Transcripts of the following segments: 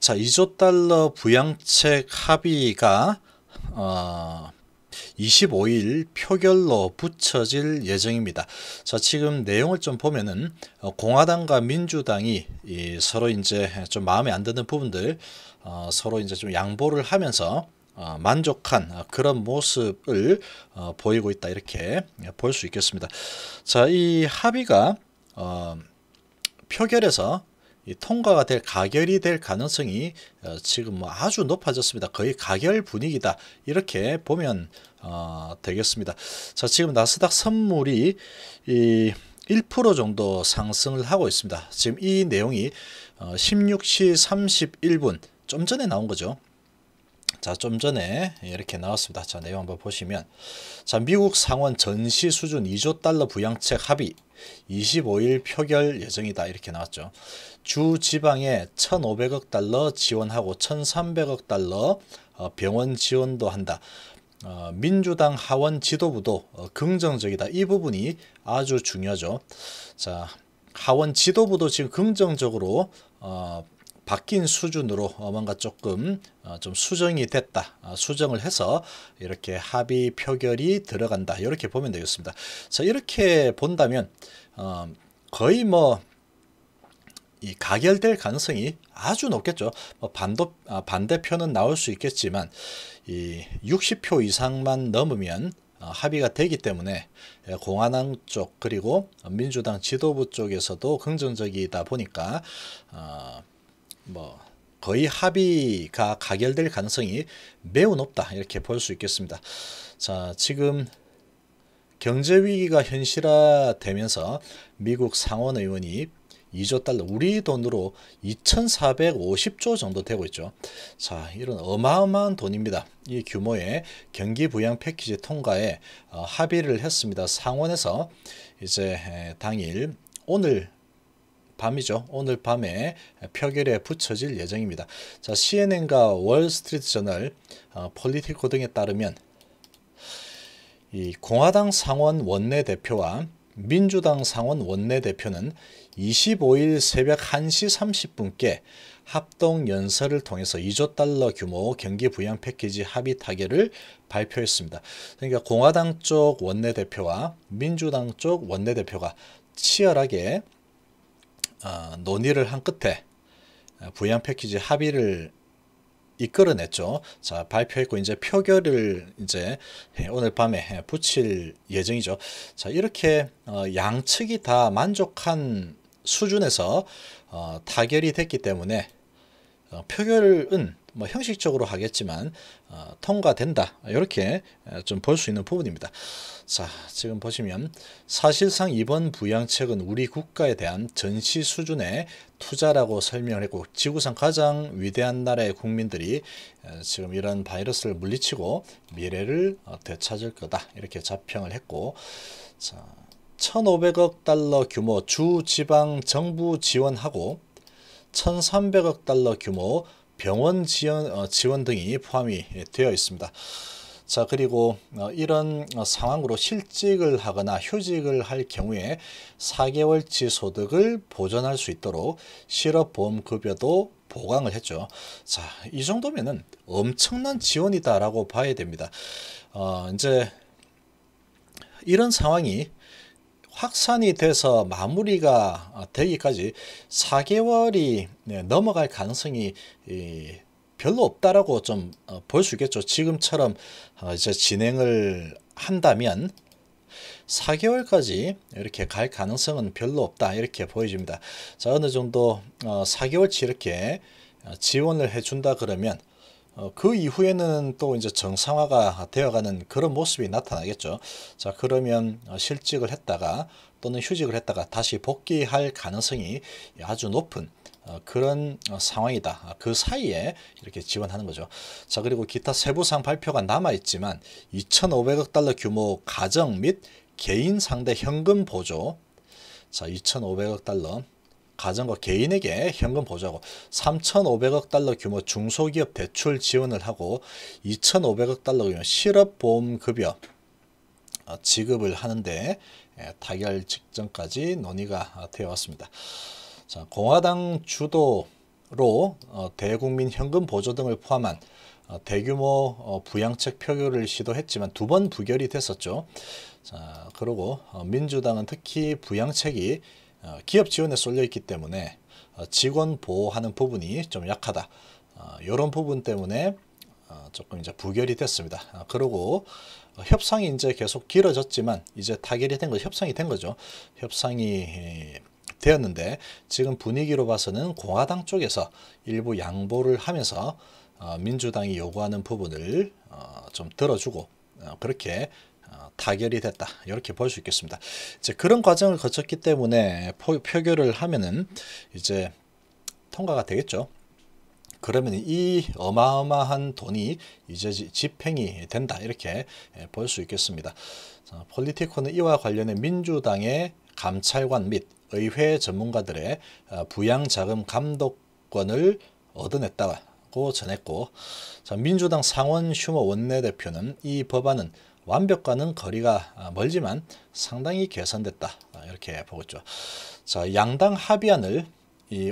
자, 2조 달러 부양책 합의가 어, 25일 표결로 붙여질 예정입니다. 자, 지금 내용을 좀 보면은 어, 공화당과 민주당이 서로 이제 좀 마음에 안 드는 부분들 어, 서로 이제 좀 양보를 하면서 어, 만족한 그런 모습을 어, 보이고 있다 이렇게 볼 수 있겠습니다. 자, 이 합의가 어, 표결에서 통과가 될 가결이 될 가능성이 어, 지금 뭐 아주 높아졌습니다. 거의 가결 분위기다 이렇게 보면 어, 되겠습니다. 자 지금 나스닥 선물이 이1% 정도 상승을 하고 있습니다. 지금 이 내용이 16시 어, 31분 좀 전에 나온 거죠. 자, 좀 전에 이렇게 나왔습니다. 자, 내용 한번 보시면 자, 미국 상원 전시 수준 2조 달러 부양책 합의 25일 표결 예정이다. 이렇게 나왔죠. 주 지방에 1,500억 달러 지원하고 1,300억 달러 어, 병원 지원도 한다. 어, 민주당 하원 지도부도 어, 긍정적이다. 이 부분이 아주 중요하죠. 자, 하원 지도부도 지금 긍정적으로 어, 바뀐 수준으로 어, 뭔가 조금 어, 좀 수정이 됐다 아, 수정을 해서 이렇게 합의 표결이 들어간다 이렇게 보면 되겠습니다 자 이렇게 본다면 어, 거의 뭐 이 가결될 가능성이 아주 높겠죠 뭐 반도, 아, 반대표는 나올 수 있겠지만 이 60표 이상만 넘으면 합의가 되기 때문에 예, 공화당 쪽 그리고 민주당 지도부 쪽에서도 긍정적이다 보니까 어, 뭐 거의 합의가 가결될 가능성이 매우 높다 이렇게 볼 수 있겠습니다. 자 지금 경제 위기가 현실화되면서 미국 상원 의원이 2조 달러 우리 돈으로 2,450조 정도 되고 있죠. 자, 이런 어마어마한 돈입니다. 이 규모의 경기 부양 패키지 통과에 어, 합의를 했습니다. 상원에서 이제 당일 오늘 밤이죠. 오늘 밤에 표결에 붙여질 예정입니다. 자, CNN과 월스트리트 저널, 어, 폴리티코 등에 따르면 이 공화당 상원 원내대표와 민주당 상원 원내대표는 25일 새벽 1시 30분께 합동 연설을 통해서 2조 달러 규모 경기 부양 패키지 합의 타결을 발표했습니다. 그러니까 공화당 쪽 원내대표와 민주당 쪽 원내대표가 치열하게 어, 논의를 한 끝에 어, 부양 패키지 합의를 이끌어냈죠. 자, 발표했고 이제 표결을 이제 오늘 밤에 붙일 예정이죠. 자, 이렇게 어, 양측이 다 만족한 수준에서 어, 타결이 됐기 때문에 표결은 뭐 형식적으로 하겠지만 어, 통과된다 이렇게 좀 볼 수 있는 부분입니다. 자 지금 보시면 사실상 이번 부양책은 우리 국가에 대한 전시 수준의 투자라고 설명을 했고 지구상 가장 위대한 나라의 국민들이 지금 이런 바이러스를 물리치고 미래를 어, 되찾을 거다 이렇게 자평을 했고 자 1,500억 달러 규모 주 지방 정부 지원하고 1,300억 달러 규모 병원 지원, 어, 지원 등이 포함이 되어 있습니다. 자 그리고 어, 이런 어, 상황으로 실직을 하거나 휴직을 할 경우에 4개월치 소득을 보전할 수 있도록 실업보험급여도 보강을 했죠. 자, 이 정도면은 엄청난 지원이다라고 봐야 됩니다. 어, 이제 이런 상황이 확산이 돼서 마무리가 어, 되기까지 4개월이 넘어갈 가능성이 별로 없다라고 좀 볼수 어, 있겠죠. 지금처럼 어, 이제 진행을 한다면 4개월까지 이렇게 갈 가능성은 별로 없다 이렇게 보여집니다. 자 어느 정도 4개월치 이렇게 지원을 해준다 그러면 어, 그 이후에는 또 이제 정상화가 되어가는 그런 모습이 나타나겠죠. 자 그러면 어, 실직을 했다가 또는 휴직을 했다가 다시 복귀할 가능성이 아주 높은 어, 그런 상황이다. 아, 그 사이에 이렇게 지원하는 거죠. 자 그리고 기타 세부상 발표가 남아있지만 2,500억 달러 규모 가정 및 개인 상대 현금 보조 자 2,500억 달러 가정과 개인에게 현금 보조하고 3,500억 달러 규모 중소기업 대출 지원을 하고 2,500억 달러 규모 실업보험급여 어, 지급을 하는데 예, 타결 직전까지 논의가 되어 왔습니다. 자, 공화당 주도로 어, 대국민 현금 보조 등을 포함한 어, 대규모 부양책 표결을 시도했지만 두 번 부결이 됐었죠. 자, 그리고 민주당은 특히 부양책이 어, 기업 지원에 쏠려 있기 때문에 어, 직원 보호하는 부분이 좀 약하다. 이런 어, 부분 때문에 조금 이제 부결이 됐습니다. 그러고 협상이 이제 계속 길어졌지만 이제 타결이 된 거, 협상이 된 거죠. 협상이 되었는데 지금 분위기로 봐서는 공화당 쪽에서 일부 양보를 하면서 민주당이 요구하는 부분을 좀 들어주고 그렇게 어, 타결이 됐다 이렇게 볼 수 있겠습니다. 이제 그런 과정을 거쳤기 때문에 포, 표결을 하면은 이제 통과가 되겠죠. 그러면 이 어마어마한 돈이 이제 집행이 된다 이렇게 예, 볼수 있겠습니다. 폴리티코는 이와 관련해 민주당의 감찰관 및 의회 전문가들의 어, 부양자금 감독권을 얻어냈다고 전했고 자, 민주당 상원 슈머 원내대표는 이 법안은 완벽과는 거리가 아, 멀지만 상당히 개선됐다. 아, 이렇게 보겠죠. 자, 양당 합의안을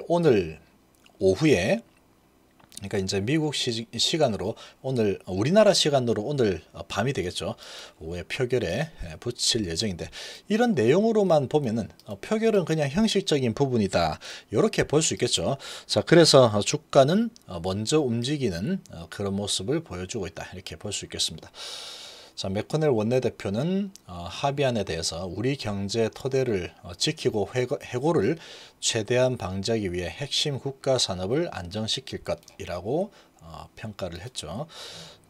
오늘 오후에 그러니까 이제 미국 시, 간으로 오늘 어, 우리나라 시간으로 오늘 어, 밤이 되겠죠. 오후에 표결에 붙일 예정인데 이런 내용으로만 보면은 어, 표결은 그냥 형식적인 부분이다. 이렇게 볼 수 있겠죠. 자, 그래서 주가는 먼저 움직이는 그런 모습을 보여주고 있다. 이렇게 볼 수 있겠습니다. 자, 맥커넬 원내대표는 합의안에 어, 대해서 우리 경제 토대를 어, 지키고 해고를 최대한 방지하기 위해 핵심 국가 산업을 안정시킬 것이라고 어, 평가를 했죠.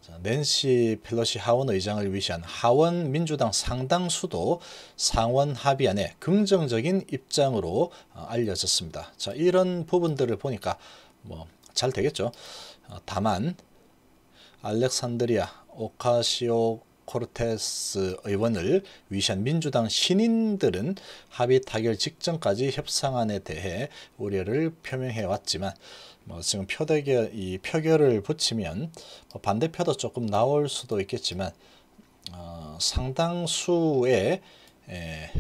자, 낸시 펠로시 하원 의장을 위시한 하원 민주당 상당수도 상원 합의안에 긍정적인 입장으로 알려졌습니다. 자, 이런 부분들을 보니까 뭐 잘 되겠죠. 다만 알렉산드리아 오카시오 코르테스 의원을 위시한 민주당 신인들은 합의 타결 직전까지 협상안에 대해 우려를 표명해 왔지만 뭐 지금 표대결 이 표결을 붙이면 뭐 반대표도 조금 나올 수도 있겠지만 어, 상당수의 에,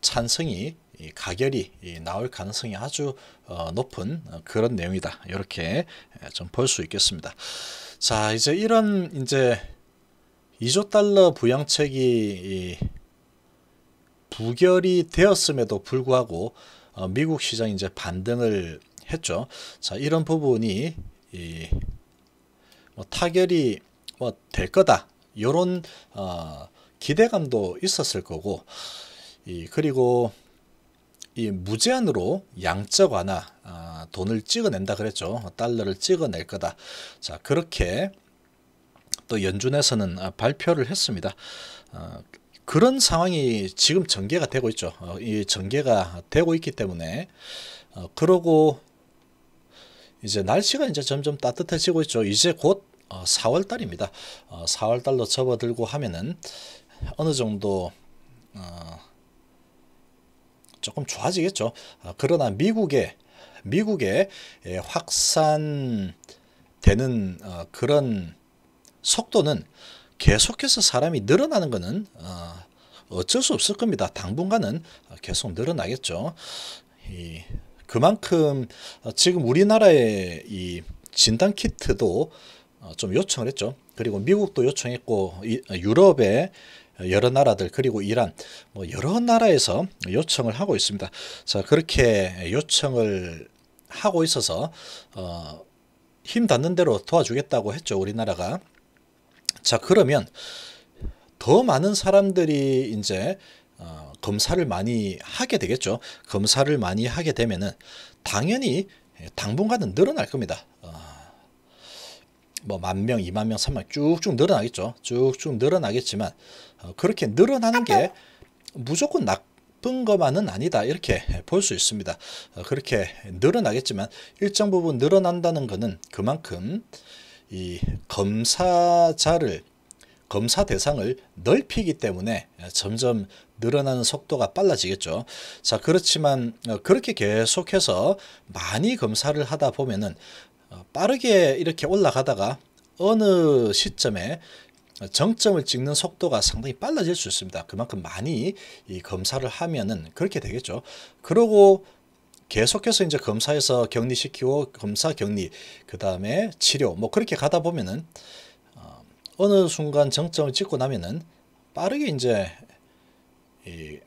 찬성이 가결이 나올 가능성이 아주 어, 높은 어, 그런 내용이다. 이렇게 좀 볼 수 있겠습니다. 자 이제 이런 이제 2조 달러 부양책이 부결이 되었음에도 불구하고 어, 미국 시장 이제 반등을 했죠. 자 이런 부분이 이, 뭐, 타결이 뭐 될 거다 이런 어, 기대감도 있었을 거고 이, 그리고 이 무제한으로 양적 완화 아, 돈을 찍어낸다 그랬죠. 달러를 찍어낼 거다. 자 그렇게 또 연준에서는 아, 발표를 했습니다. 어, 그런 상황이 지금 전개가 되고 있죠. 어, 이 전개가 되고 있기 때문에 어, 그러고 이제 날씨가 이제 점점 따뜻해지고 있죠. 이제 곧 4월 어, 달입니다. 4월 어, 달로 접어들고 하면은 어느 정도 어, 조금 좋아지겠죠. 아, 그러나 미국의 미국의 예, 확산되는 어, 그런 속도는 계속해서 사람이 늘어나는 것은 어, 어쩔 수 없을 겁니다. 당분간은 어, 계속 늘어나겠죠. 그만큼 지금 우리나라의 진단 키트도 어, 좀 요청을 했죠. 그리고 미국도 요청했고 아, 유럽의 여러 나라들 그리고 이란 뭐 여러 나라에서 요청을 하고 있습니다. 자 그렇게 요청을 하고 있어서 어, 힘 닿는 대로 도와주겠다고 했죠. 우리나라가 자 그러면 더 많은 사람들이 이제 어, 검사를 많이 하게 되겠죠. 검사를 많이 하게 되면은 당연히 당분간은 늘어날 겁니다. 어, 뭐만 명, 이만 명, 삼만 쭉쭉 늘어나겠죠. 쭉쭉 늘어나겠지만 어, 그렇게 늘어나는 게 무조건 나쁜 것만은 아니다 이렇게 볼 수 있습니다. 어, 그렇게 늘어나겠지만 일정 부분 늘어난다는 것은 그만큼 이 검사자를 검사 대상을 넓히기 때문에 어, 점점 늘어나는 속도가 빨라지겠죠. 자, 그렇지만 어, 그렇게 계속해서 많이 검사를 하다 보면은 어, 빠르게 이렇게 올라가다가 어느 시점에 정점을 찍는 속도가 상당히 빨라질 수 있습니다. 그만큼 많이 이 검사를 하면은 그렇게 되겠죠. 그러고 계속해서 이제 검사에서 격리시키고 검사 격리 그 다음에 치료 뭐 그렇게 가다 보면은 어, 어느 순간 정점을 찍고 나면은 빠르게 이제 이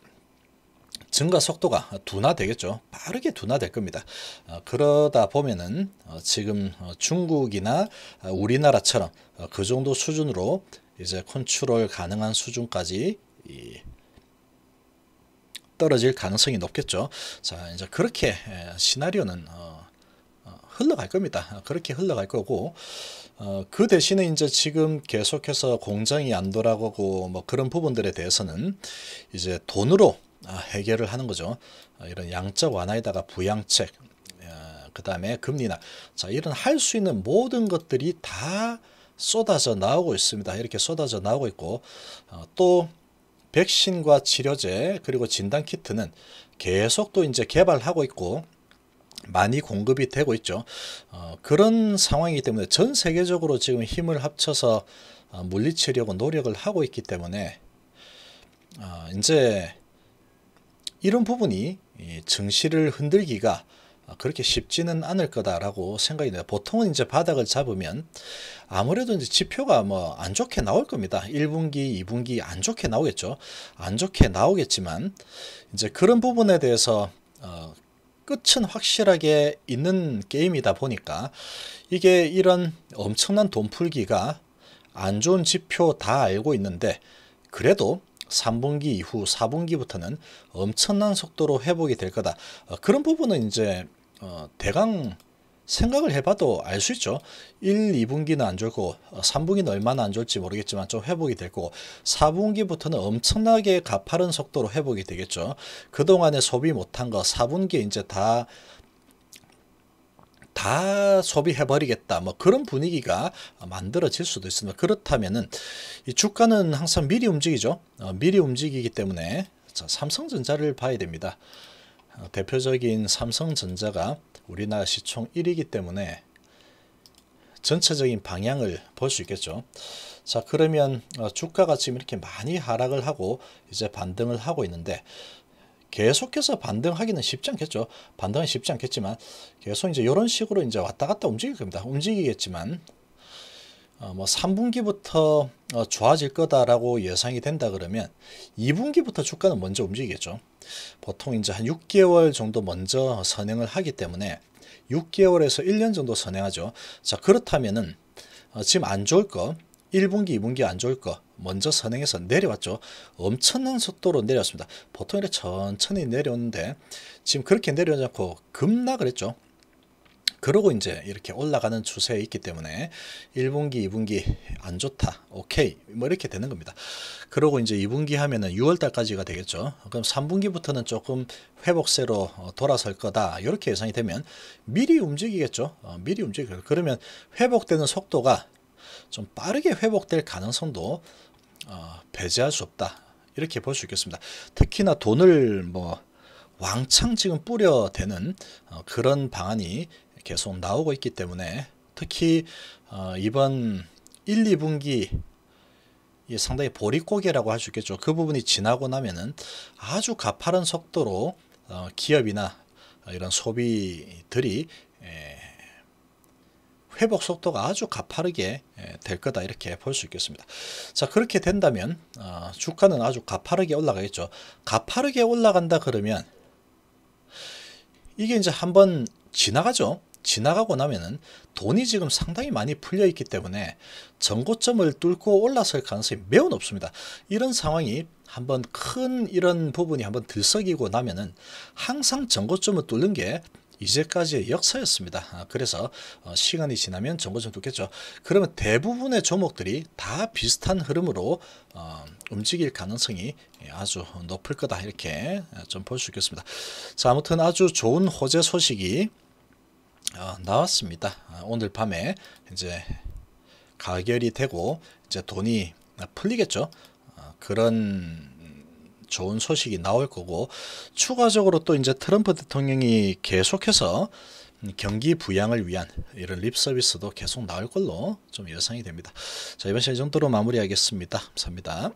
증가 속도가 둔화되겠죠. 빠르게 둔화될 겁니다. 어, 그러다 보면은 어, 지금 어, 중국이나 우리나라처럼 그 정도 수준으로 이제 컨트롤 가능한 수준까지 떨어질 가능성이 높겠죠. 자, 이제 그렇게 시나리오는 흘러갈 겁니다. 그렇게 흘러갈 거고 어, 그 대신에 이제 지금 계속해서 공장이안 돌아가고 뭐 그런 부분들에 대해서는 이제 돈으로 아, 해결을 하는 거죠. 아, 이런 양적 완화에다가 부양책, 아, 그 다음에 금리나 자 이런 할 수 있는 모든 것들이 다 쏟아져 나오고 있습니다. 이렇게 쏟아져 나오고 있고 어, 또 백신과 치료제 그리고 진단 키트는 계속 또 이제 개발하고 있고 많이 공급이 되고 있죠. 어, 그런 상황이기 때문에 전 세계적으로 지금 힘을 합쳐서 어, 물리치려고 노력을 하고 있기 때문에 어, 이제 이런 부분이 증시를 흔들기가 그렇게 쉽지는 않을 거다라고 생각이 돼요. 보통은 이제 바닥을 잡으면 아무래도 이제 지표가 뭐 안 좋게 나올 겁니다. 1분기, 2분기 안 좋게 나오겠죠. 안 좋게 나오겠지만 이제 그런 부분에 대해서 어, 끝은 확실하게 있는 게임이다 보니까 이게 이런 엄청난 돈 풀기가 안 좋은 지표 다 알고 있는데 그래도 3분기 이후 4분기부터는 엄청난 속도로 회복이 될 거다. 어, 그런 부분은 이제 어, 대강 생각을 해봐도 알 수 있죠. 1, 2분기는 안 좋을 거고 3분기는 어, 얼마나 안 좋을지 모르겠지만 좀 회복이 될 거고 4분기부터는 엄청나게 가파른 속도로 회복이 되겠죠. 그동안에 소비 못한 거 4분기에 이제 다다 소비해버리겠다 뭐 그런 분위기가 만들어질 수도 있습니다. 그렇다면은 이 주가는 항상 미리 움직이죠. 어, 미리 움직이기 때문에 자, 삼성전자를 봐야 됩니다. 어, 대표적인 삼성전자가 우리나라 시총 1위이기 때문에 전체적인 방향을 볼 수 있겠죠. 자 그러면 어, 주가가 지금 이렇게 많이 하락을 하고 이제 반등을 하고 있는데 계속해서 반등하기는 쉽지 않겠죠. 반등은 쉽지 않겠지만 계속 이제 이런 식으로 이제 왔다 갔다 움직일 겁니다. 움직이겠지만 어, 뭐 3분기부터 어, 좋아질 거다라고 예상이 된다 그러면 2분기부터 주가는 먼저 움직이겠죠. 보통 이제 한 6개월 정도 먼저 선행을 하기 때문에 6개월에서 1년 정도 선행하죠. 자 그렇다면은 어, 지금 안 좋을 거 1분기, 2분기 안 좋을 거 먼저 선행해서 내려왔죠. 엄청난 속도로 내려왔습니다. 보통 이렇게 천천히 내려오는데 지금 그렇게 내려오고 급락을 했죠. 그러고 이제 이렇게 올라가는 추세에 있기 때문에 1분기, 2분기 안 좋다, 오케이 뭐 이렇게 되는 겁니다. 그러고 이제 2분기 하면은 6월달까지가 되겠죠. 그럼 3분기부터는 조금 회복세로 어, 돌아설 거다 이렇게 예상이 되면 미리 움직이겠죠. 어, 미리 움직여 그러면 회복되는 속도가 좀 빠르게 회복될 가능성도 어, 배제할 수 없다 이렇게 볼 수 있겠습니다. 특히나 돈을 뭐 왕창 지금 뿌려대는 어, 그런 방안이 계속 나오고 있기 때문에 특히 어, 이번 1, 2분기 상당히 보릿고개라고 할 수 있겠죠. 그 부분이 지나고 나면은 아주 가파른 속도로 어, 기업이나 이런 소비들이 에, 회복 속도가 아주 가파르게 예, 될 거다 이렇게 볼 수 있겠습니다. 자 그렇게 된다면 아, 주가는 아주 가파르게 올라가겠죠. 가파르게 올라간다 그러면 이게 이제 한번 지나가죠. 지나가고 나면은 돈이 지금 상당히 많이 풀려 있기 때문에 전고점을 뚫고 올라설 가능성이 매우 높습니다. 이런 상황이 한번 큰 이런 부분이 한번 들썩이고 나면은 항상 전고점을 뚫는 게 이제까지의 역사였습니다. 아, 그래서 어, 시간이 지나면 정보 전 듣겠죠. 그러면 대부분의 종목들이 다 비슷한 흐름으로 어, 움직일 가능성이 아주 높을 거다 이렇게 어, 좀볼 수 있겠습니다. 자 아무튼 아주 좋은 호재 소식이 나왔습니다. 아, 오늘 밤에 이제 가결이 되고 이제 돈이 풀리겠죠. 그런 좋은 소식이 나올 거고 추가적으로 또 이제 트럼프 대통령이 계속해서 경기 부양을 위한 이런 립 서비스도 계속 나올 걸로 좀 예상이 됩니다. 자 이번 시간 이 정도로 마무리하겠습니다. 감사합니다.